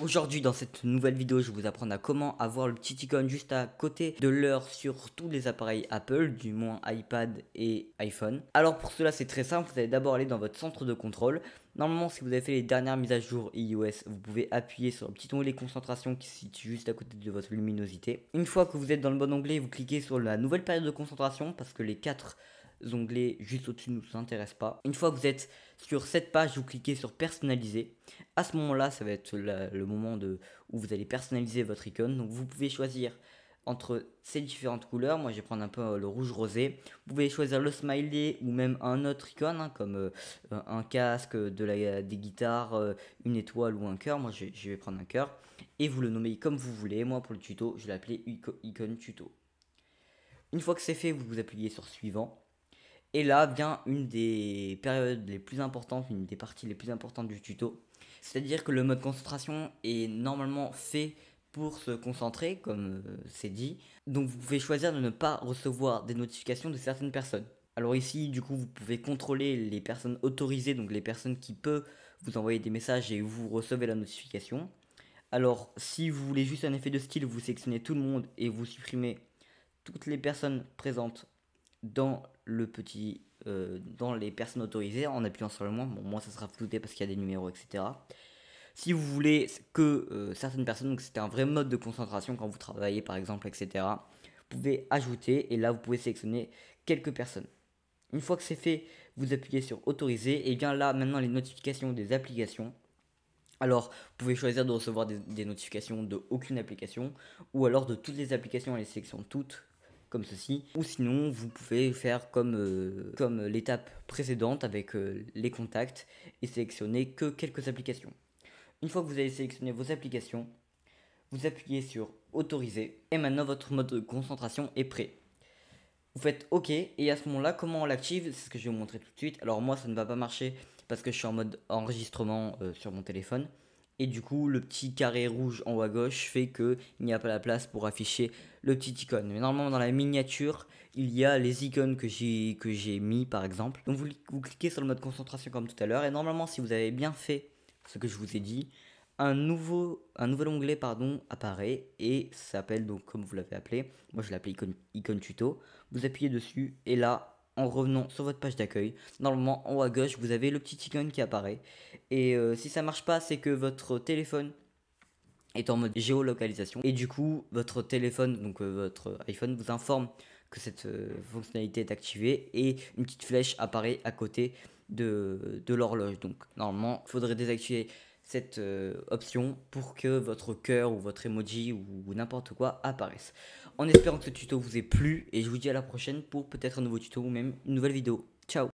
Aujourd'hui dans cette nouvelle vidéo je vais vous apprendre à comment avoir le petit icône juste à côté de l'heure sur tous les appareils Apple, du moins iPad et iPhone. Alors pour cela c'est très simple, vous allez d'abord aller dans votre centre de contrôle. Normalement si vous avez fait les dernières mises à jour iOS, vous pouvez appuyer sur le petit onglet concentration qui se situe juste à côté de votre luminosité. Une fois que vous êtes dans le bon onglet, vous cliquez sur la nouvelle période de concentration parce que les 4 onglets juste au-dessus ne nous intéresse pas. Une fois que vous êtes sur cette page, vous cliquez sur personnaliser. À ce moment-là, ça va être le moment de, où vous allez personnaliser votre icône. Donc vous pouvez choisir entre ces différentes couleurs. Moi, je vais prendre un peu euh, le rouge rosé. Vous pouvez choisir le smiley ou même un autre icône, hein, comme euh, un casque, euh, de la, des guitares, une étoile ou un cœur. Moi, je, vais prendre un cœur. Et vous le nommez comme vous voulez. Moi, pour le tuto, je l'appelais icône tuto. Une fois que c'est fait, vous vous appuyez sur suivant. Et là vient une des périodes les plus importantes, une des parties les plus importantes du tuto. C'est-à-dire que le mode concentration est normalement fait pour se concentrer, comme euh, c'est dit. Donc vous pouvez choisir de ne pas recevoir des notifications de certaines personnes. Alors ici, du coup, vous pouvez contrôler les personnes autorisées, donc les personnes qui peuvent vous envoyer des messages et vous recevez la notification. Alors, si vous voulez juste un effet de style, vous sélectionnez tout le monde et vous supprimez toutes les personnes présentes dans le petit euh, dans les personnes autorisées en appuyant sur le moins. Bon, moi ça sera flouté parce qu'il y a des numéros, etc. Si vous voulez que euh, certaines personnes, donc c'est un vrai mode de concentration quand vous travaillez par exemple, etc., vous pouvez ajouter et là vous pouvez sélectionner quelques personnes. Une fois que c'est fait, vous appuyez sur autoriser et bien là maintenant les notifications des applications. Alors, vous pouvez choisir de recevoir des, notifications de aucune application ou alors de toutes les applications et les sélections toutes comme ceci. Ou sinon, vous pouvez faire comme, euh, comme l'étape précédente avec euh, les contacts et sélectionner que quelques applications. Une fois que vous avez sélectionné vos applications, vous appuyez sur Autoriser et maintenant votre mode de concentration est prêt. Vous faites OK et à ce moment-là, comment on l'active C'est ce que je vais vous montrer tout de suite. Alors moi, ça ne va pas marcher parce que je suis en mode enregistrement euh, sur mon téléphone. Et du coup, le petit carré rouge en haut à gauche fait qu'il n'y a pas la place pour afficher le petit icône. Mais normalement, dans la miniature, il y a les icônes que j'ai, que j'ai mis, par exemple. Donc, vous, cliquez sur le mode concentration comme tout à l'heure. Et normalement, si vous avez bien fait ce que je vous ai dit, un, nouveau, un nouvel onglet pardon, apparaît et s'appelle donc comme vous l'avez appelé. Moi, je l'appelle icône, icône tuto. Vous appuyez dessus et là, en revenant sur votre page d'accueil. Normalement, en haut à gauche, vous avez le petit icône qui apparaît. Et euh, si ça marche pas, c'est que votre téléphone est en mode géolocalisation. Et du coup, votre téléphone, donc euh, votre iPhone, vous informe que cette euh, fonctionnalité est activée et une petite flèche apparaît à côté de, de l'horloge. Donc normalement, il faudrait désactiver cette euh, option pour que votre cœur ou votre emoji ou, ou n'importe quoi apparaisse. En espérant que ce tuto vous ait plu et je vous dis à la prochaine pour peut-être un nouveau tuto ou même une nouvelle vidéo. Ciao